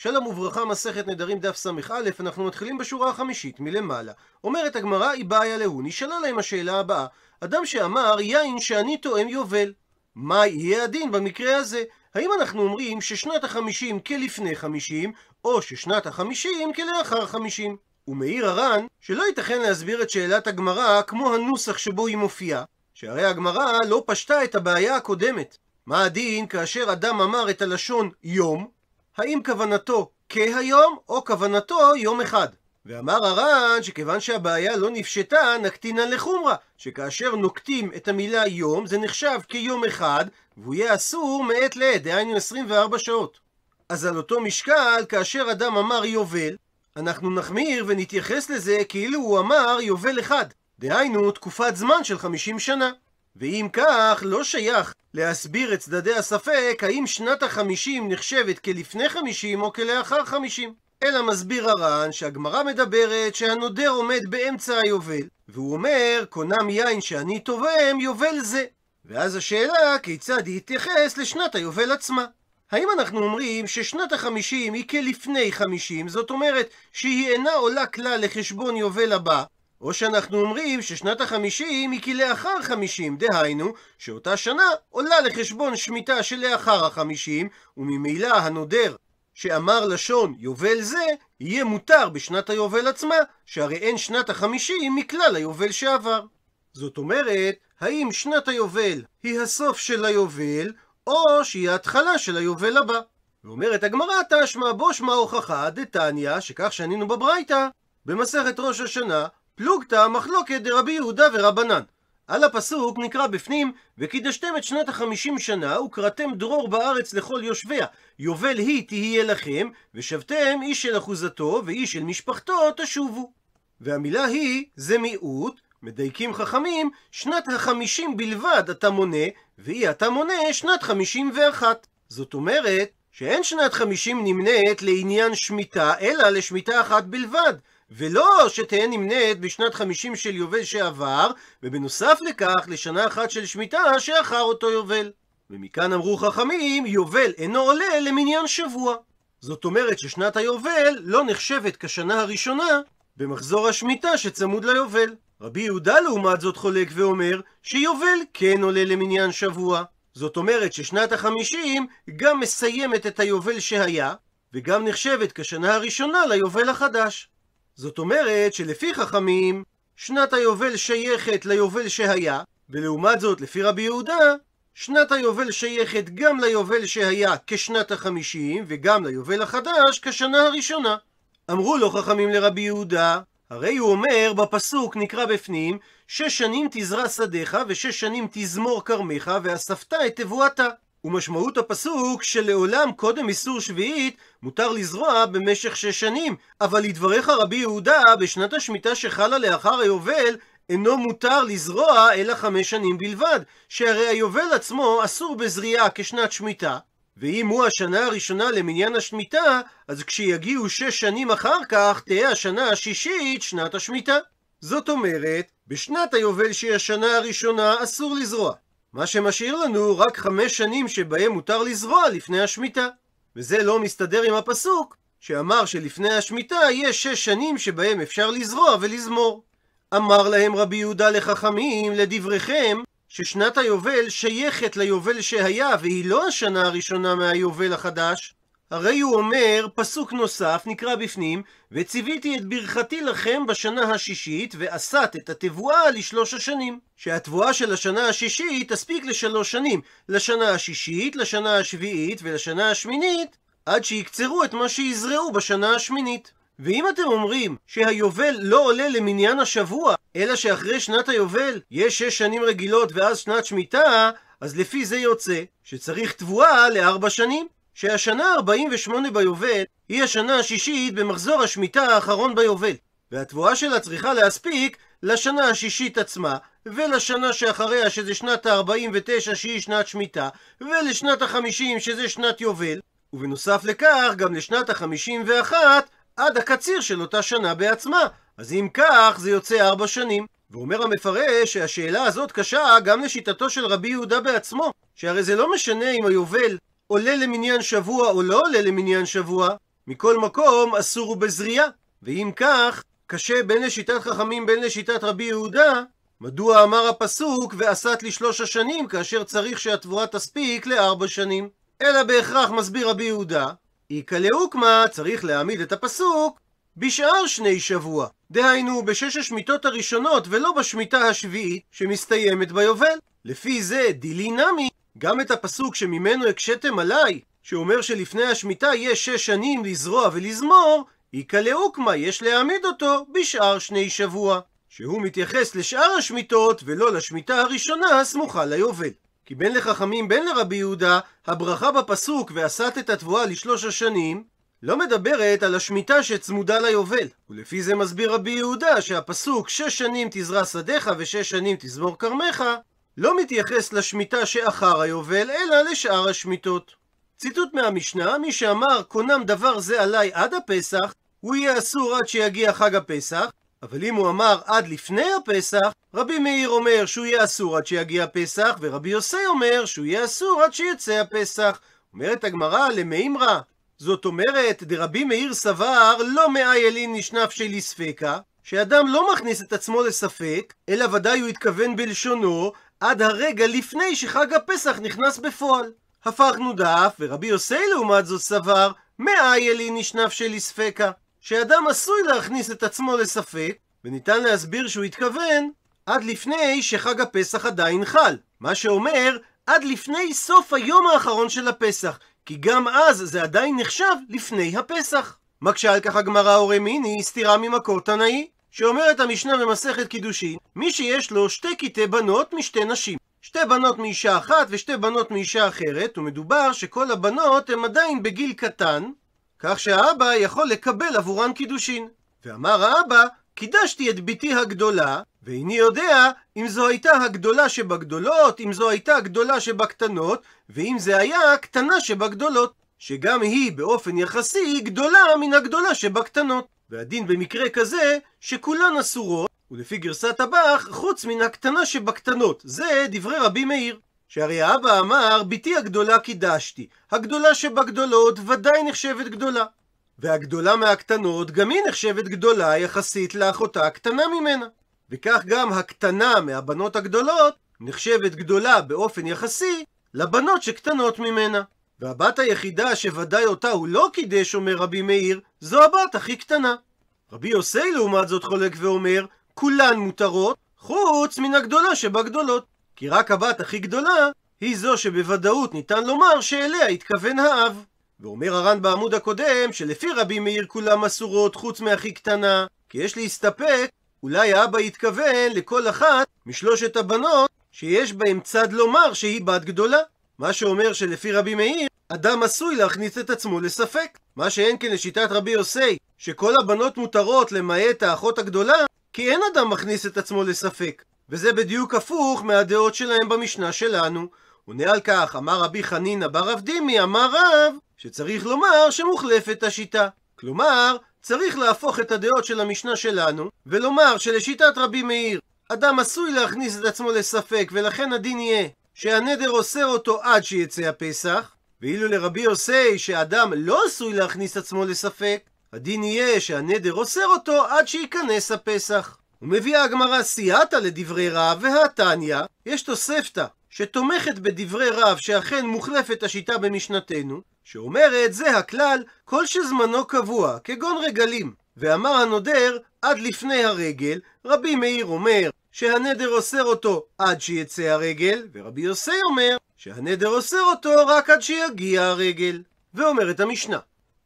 שלום וברכה, מסכת נדרים דף ס"א, אנחנו מתחילים בשורה החמישית מלמעלה. אומרת הגמרא, איבאיה להוא, נשאלה להם השאלה הבאה, אדם שאמר, יין שאני תואם יובל, מה יהיה הדין במקרה הזה? האם אנחנו אומרים ששנת החמישים כלפני חמישים, או ששנת החמישים כלאחר חמישים? ומעיר הר"ן, שלא ייתכן להסביר את שאלת הגמרא כמו הנוסח שבו היא מופיעה, שהרי הגמרא לא פשטה את הבעיה הקודמת. מה הדין כאשר אדם אמר את הלשון יום, האם כוונתו כהיום, או כוונתו יום אחד. ואמר הר"ן שכיוון שהבעיה לא נפשטה, נקטינה לחומרה, שכאשר נוקטים את המילה יום, זה נחשב כיום אחד, והוא יהיה אסור מעת לעת, דהיינו 24 שעות. אז על אותו משקל, כאשר אדם אמר יובל, אנחנו נחמיר ונתייחס לזה כאילו הוא אמר יובל אחד, דהיינו תקופת זמן של 50 שנה. ואם כך, לא שייך להסביר את צדדי הספק האם שנת החמישים נחשבת כלפני חמישים או כלאחר חמישים. אלא מסביר הר"ן שהגמרא מדברת שהנודר עומד באמצע היובל, והוא אומר, קונם יין שאני תובם, יובל זה. ואז השאלה, כיצד היא התייחס לשנת היובל עצמה? האם אנחנו אומרים ששנת החמישים היא כלפני חמישים, זאת אומרת שהיא אינה עולה כלל לחשבון יובל הבא, או שאנחנו אומרים ששנת החמישים היא כלאחר חמישים, דהיינו, שאותה שנה עולה לחשבון שמיטה שלאחר החמישים, וממילא הנודר שאמר לשון יובל זה, יהיה מותר בשנת היובל עצמה, שהרי אין שנת החמישים מכלל היובל שעבר. זאת אומרת, האם שנת היובל היא הסוף של היובל, או שהיא ההתחלה של היובל הבא. ואומרת הגמרא, תשמע שמע הוכחה דתניא, שכך שנינו בברייתא, במסכת ראש השנה, פלוגתא מחלוקת דרבי יהודה ורבנן. על הפסוק נקרא בפנים, וקידשתם את שנת החמישים שנה, וקראתם דרור בארץ לכל יושביה. יובל היא תהיה לכם, ושבתם איש של אחוזתו, ואיש של משפחתו תשובו. והמילה היא, זה מיעוט, מדייקים חכמים, שנת החמישים בלבד אתה מונה, ואי אתה מונה שנת חמישים ואחת. זאת אומרת, שאין שנת חמישים נמנית לעניין שמיטה, אלא לשמיטה אחת בלבד. ולא שתהא נמנית בשנת חמישים של יובל שעבר, ובנוסף לכך לשנה אחת של שמיטה שאחר אותו יובל. ומכאן אמרו חכמים, יובל אינו עולה למניין שבוע. זאת אומרת ששנת היובל לא נחשבת כשנה הראשונה במחזור השמיטה שצמוד ליובל. רבי יהודה לעומת זאת חולק ואומר שיובל כן עולה למניין שבוע. זאת אומרת ששנת החמישים גם מסיימת את היובל שהיה, וגם נחשבת כשנה הראשונה ליובל החדש. זאת אומרת שלפי חכמים, שנת היובל שייכת ליובל שהיה, ולעומת זאת, לפי רבי יהודה, שנת היובל שייכת גם ליובל שהיה כשנת החמישים, וגם ליובל החדש כשנה הראשונה. אמרו לו חכמים לרבי יהודה, הרי הוא אומר בפסוק נקרא בפנים, שש שנים תזרע שדיך, ושש שנים תזמור כרמך, ואספת את תבואתה. ומשמעות הפסוק שלעולם קודם איסור שביעית מותר לזרוע במשך שש שנים, אבל לדבריך רבי יהודה, בשנת השמיטה שחלה לאחר היובל, אינו מותר לזרוע אלא חמש שנים בלבד, שהרי היובל עצמו אסור בזריעה כשנת שמיטה, ואם הוא השנה הראשונה למניין השמיטה, אז כשיגיעו שש שנים אחר כך, תהיה השנה השישית שנת השמיטה. זאת אומרת, בשנת היובל שהיא השנה הראשונה אסור לזרוע. מה שמשאיר לנו רק חמש שנים שבהם מותר לזרוע לפני השמיטה. וזה לא מסתדר עם הפסוק שאמר שלפני השמיטה יש שש שנים שבהם אפשר לזרוע ולזמור. אמר להם רבי יהודה לחכמים, לדבריכם, ששנת היובל שייכת ליובל שהיה, והיא לא השנה הראשונה מהיובל החדש, הרי הוא אומר, פסוק נוסף, נקרא בפנים, וציוויתי את ברכתי לכם בשנה השישית, ועשת את התבואה לשלוש השנים. שהתבואה של השנה השישית תספיק לשלוש שנים, לשנה השישית, לשנה השביעית ולשנה השמינית, עד שיקצרו את מה שיזרעו בשנה השמינית. ואם אתם אומרים שהיובל לא עולה למניין השבוע, אלא שאחרי שנת היובל יש שש שנים רגילות ואז שנת שמיטה, אז לפי זה יוצא שצריך תבואה לארבע שנים. שהשנה 48 ביובל היא השנה השישית במחזור השמיטה האחרון ביובל, והתבואה שלה צריכה להספיק לשנה השישית עצמה, ולשנה שאחריה שזה שנת ה-49 שהיא שנת שמיטה, ולשנת ה-50 שזה שנת יובל, ובנוסף לכך גם לשנת ה-51 עד הקציר של אותה שנה בעצמה. אז אם כך, זה יוצא ארבע שנים. ואומר המפרש שהשאלה הזאת קשה גם לשיטתו של רבי יהודה בעצמו, שהרי זה לא משנה אם היובל עולה למניין שבוע או לא עולה למניין שבוע, מכל מקום אסור הוא בזריעה. ואם כך, קשה בין לשיטת חכמים בין לשיטת רבי יהודה, מדוע אמר הפסוק ועשת שלוש השנים כאשר צריך שהתבואה תספיק לארבע שנים? אלא בהכרח מסביר רבי יהודה, איכא לאוקמה צריך להעמיד את הפסוק בשאר שני שבוע, דהיינו בשש השמיטות הראשונות ולא בשמיטה השביעית שמסתיימת ביובל. לפי זה דילי נמי גם את הפסוק שממנו הקשיתם עליי, שאומר שלפני השמיטה יש שש שנים לזרוע ולזמור, איכא לאוקמה יש להעמיד אותו בשאר שני שבוע. שהוא מתייחס לשאר השמיטות ולא לשמיטה הראשונה הסמוכה ליובל. כי בין לחכמים בין לרבי יהודה, הברכה בפסוק "ועשת את התבואה לשלוש השנים" לא מדברת על השמיטה שצמודה ליובל. ולפי זה מסביר רבי יהודה שהפסוק "שש שנים תזרע שדיך ושש שנים תזמור כרמך" לא מתייחס לשמיטה שאחר היובל, אלא לשאר השמיטות. ציטוט מהמשנה, מי שאמר קונם דבר זה עליי עד הפסח, הוא יהיה אסור עד שיגיע חג הפסח, אבל אם הוא אמר עד לפני הפסח, רבי מאיר אומר שהוא יהיה אסור עד שיגיע פסח, ורבי יוסי אומר שהוא יהיה אסור עד שיצא הפסח. אומרת הגמרא למימרא, זאת אומרת, דרבי מאיר סבר לא מאי אלין נשנף שלי ספקה, שאדם לא מכניס את עצמו לספק, אלא ודאי הוא התכוון בלשונו, עד הרגע לפני שחג הפסח נכנס בפועל. הפכנו דף, ורבי יוסי לעומת זאת סבר, מאיילי נשנף שלספקה, שאדם עשוי להכניס את עצמו לספק, וניתן להסביר שהוא התכוון עד לפני שחג הפסח עדיין חל. מה שאומר, עד לפני סוף היום האחרון של הפסח, כי גם אז זה עדיין נחשב לפני הפסח. מקשה על כך הגמרא הורה מיני, סתירה ממקור תנאי. שאומרת המשנה במסכת קידושין, מי שיש לו שתי קטעי בנות משתי נשים. שתי בנות מאישה אחת ושתי בנות מאישה אחרת, ומדובר שכל הבנות הן עדיין בגיל קטן, כך שהאבא יכול לקבל עבורן קידושין. ואמר האבא, קידשתי את בתי הגדולה, ואיני יודע אם זו הייתה הגדולה שבגדולות, אם זו הייתה הגדולה שבקטנות, ואם זה היה הקטנה שבגדולות, שגם היא באופן יחסי גדולה מן הגדולה שבקטנות. והדין במקרה כזה שכולן אסורות, ולפי גרסת הבח, חוץ מן הקטנה שבקטנות. זה דברי רבי מאיר. שהרי האבא אמר, בתי הגדולה קידשתי, הגדולה שבגדולות ודאי נחשבת גדולה. והגדולה מהקטנות גם היא נחשבת גדולה יחסית לאחותה הקטנה ממנה. וכך גם הקטנה מהבנות הגדולות נחשבת גדולה באופן יחסי לבנות שקטנות ממנה. והבת היחידה שוודאי אותה הוא לא קידש, אומר רבי מאיר, זו הבת הכי קטנה. רבי יוסי לעומת זאת חולק ואומר, כולן מותרות, חוץ מן הגדולה שבגדולות. כי רק הבת הכי גדולה, היא זו שבוודאות ניתן לומר שאליה התכוון האב. ואומר הר"ן בעמוד הקודם, שלפי רבי מאיר כולם אסורות חוץ מהכי קטנה, כי יש להסתפק, אולי האבא התכוון לכל אחת משלושת הבנות שיש בהם צד לומר שהיא בת גדולה. מה שאומר שלפי רבי מאיר, אדם עשוי להכניס את עצמו לספק. מה שאין כן לשיטת רבי יוסי, שכל הבנות מותרות למעט האחות הגדולה, כי אין אדם מכניס את עצמו לספק. וזה בדיוק הפוך מהדעות שלהם במשנה שלנו. על כך אמר רבי חנינא בר דימי, אמר רב, שצריך לומר שמוחלפת השיטה. כלומר, צריך להפוך את הדעות של המשנה שלנו, ולומר שלשיטת רבי מאיר, אדם עשוי להכניס את עצמו לספק, ולכן הדין יהיה שהנדר אוסר אותו עד שיצא הפסח, ואילו לרבי יוסי שאדם לא עשוי להכניס עצמו לספק, הדין יהיה שהנדר אוסר אותו עד שייכנס הפסח. ומביאה הגמרא סייעתא לדברי רב והתניא, יש תוספתא שתומכת בדברי רב שאכן מוחלפת השיטה במשנתנו, שאומרת זה הכלל כל שזמנו קבוע, כגון רגלים. ואמר הנודר עד לפני הרגל, רבי מאיר אומר שהנדר אוסר אותו עד שיצא הרגל, ורבי יוסי אומר שהנדר אוסר אותו רק עד שיגיע הרגל. ואומרת המשנה,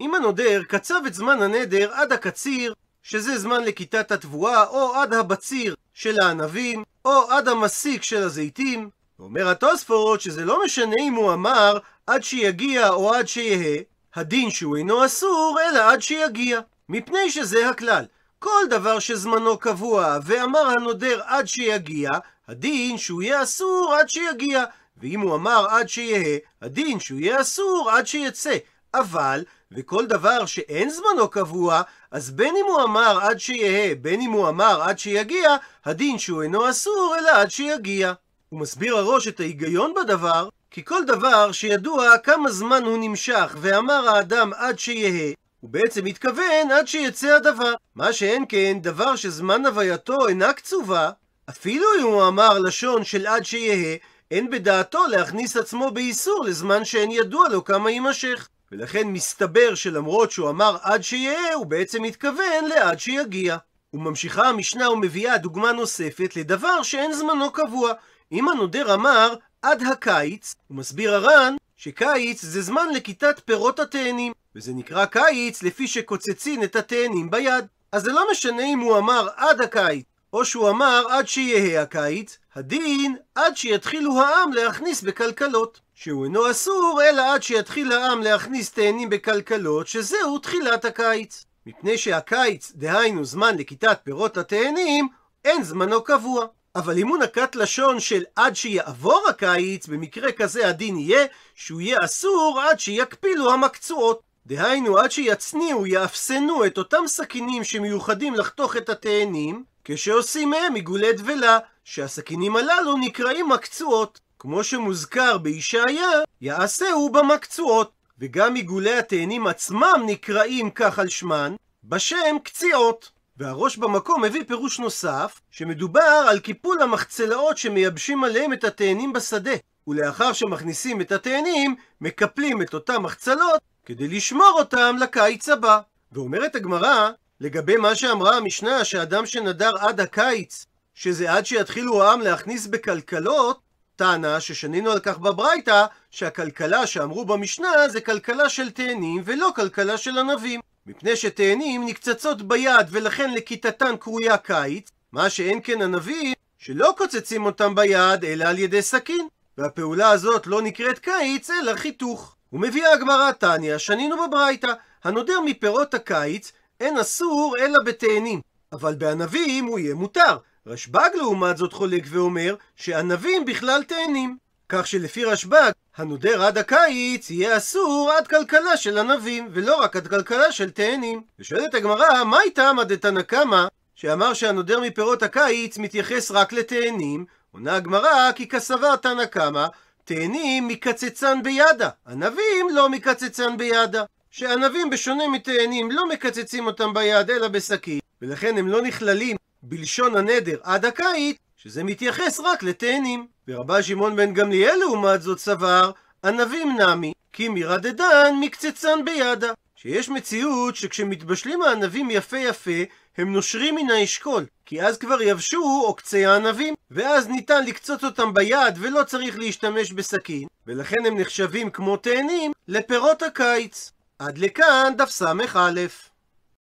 אם הנודר קצב את זמן הנדר עד הקציר, שזה זמן לכיתת התבואה, או עד הבציר של הענבים, או עד המסיק של הזיתים, ואומר התוספות שזה לא משנה אם הוא אמר עד שיגיע או עד שיהא, הדין שהוא אינו אסור, אלא עד שיגיע, מפני שזה הכלל. כל דבר שזמנו קבוע, ואמר הנודר עד שיגיע, הדין שהוא יהיה אסור עד שיגיע. ואם הוא אמר עד שיהא, הדין שהוא יהיה אסור עד שיצא. אבל, וכל דבר שאין זמנו קבוע, אז בין אם הוא אמר עד שיהא, בין אם הוא אמר עד שיגיע, הדין שהוא אינו אסור אלא עד שיגיע. הוא מסביר הראש את ההיגיון בדבר, כי כל דבר שידוע כמה זמן הוא נמשך ואמר האדם עד שיהא, הוא בעצם מתכוון עד שיצא הדבר. מה שאין כן, דבר שזמן הווייתו אינה קצובה, אפילו אם הוא אמר לשון של עד שיהא, אין בדעתו להכניס עצמו באיסור לזמן שאין ידוע לו כמה יימשך. ולכן מסתבר שלמרות שהוא אמר עד שיהא, הוא בעצם מתכוון לעד שיגיע. וממשיכה המשנה ומביאה דוגמה נוספת לדבר שאין זמנו קבוע. אם הנודר אמר עד הקיץ, הוא מסביר הר"ן שקיץ זה זמן לכיתת פירות התאנים, וזה נקרא קיץ לפי שקוצצין את התאנים ביד. אז זה לא משנה אם הוא אמר עד הקיץ, או שהוא אמר עד שיהא הקיץ, הדין עד שיתחילו העם להכניס בכלכלות, שהוא אינו אסור אלא עד שיתחיל העם להכניס תאנים בכלכלות, שזהו תחילת הקיץ. מפני שהקיץ, דהיינו זמן לכיתת פירות התאנים, אין זמנו קבוע. אבל אם הוא נקט לשון של עד שיעבור הקיץ, במקרה כזה הדין יהיה שהוא יהיה אסור עד שיקפילו המקצועות. דהיינו, עד שיצניעו, יאפסנו את אותם סכינים שמיוחדים לחתוך את התאנים, כשעושים מהם עיגולי דבלה, שהסכינים הללו נקראים מקצועות. כמו שמוזכר בישעיה, יעשהו במקצועות. וגם עיגולי התאנים עצמם נקראים כך על שמן, בשם קציעות. והראש במקום מביא פירוש נוסף, שמדובר על קיפול המחצלאות שמייבשים עליהם את התאנים בשדה, ולאחר שמכניסים את התאנים, מקפלים את אותם מחצלות כדי לשמור אותם לקיץ הבא. ואומרת הגמרא, לגבי מה שאמרה המשנה, שאדם שנדר עד הקיץ, שזה עד שיתחילו העם להכניס בכלכלות, טענה ששנינו על כך בברייתא, שהכלכלה שאמרו במשנה זה כלכלה של תאנים ולא כלכלה של ענבים. מפני שתאנים נקצצות ביד ולכן לכיתתן קרויה קיץ, מה שאין כן ענבים שלא קוצצים אותם ביד אלא על ידי סכין, והפעולה הזאת לא נקראת קיץ אלא חיתוך. ומביאה הגמרא תניא, שנינו בברייתא, הנודר מפירות הקיץ אין אסור אלא בתאנים, אבל בענבים הוא יהיה מותר. רשב"ג לעומת זאת חולק ואומר שענבים בכלל תאנים. כך שלפי רשב"ג, הנודר עד הקיץ יהיה אסור עד כלכלה של ענבים, ולא רק עד כלכלה של תאנים. ושואלת הגמרא, מה איתה עד תנא קמא, שאמר שהנודר מפירות הקיץ מתייחס רק לתאנים? עונה הגמרא, כי כסבר תנא קמא, תאנים מקצצן בידה, ענבים לא מקצצן בידה. שענבים בשונה מתאנים לא מקצצים אותם ביד אלא בשקית, ולכן הם לא נכללים בלשון הנדר עד הקיץ, שזה מתייחס רק לתאנים. ורבה שמעון בן גמליאל לעומת זאת סבר, ענבים נמי, כי מרדדן מקצצן בידה. שיש מציאות שכשמתבשלים הענבים יפה יפה, הם נושרים מן האשכול, כי אז כבר יבשו עוקצי הענבים, ואז ניתן לקצוץ אותם ביד ולא צריך להשתמש בסכין, ולכן הם נחשבים כמו תאנים לפירות הקיץ. עד לכאן דף ס"א.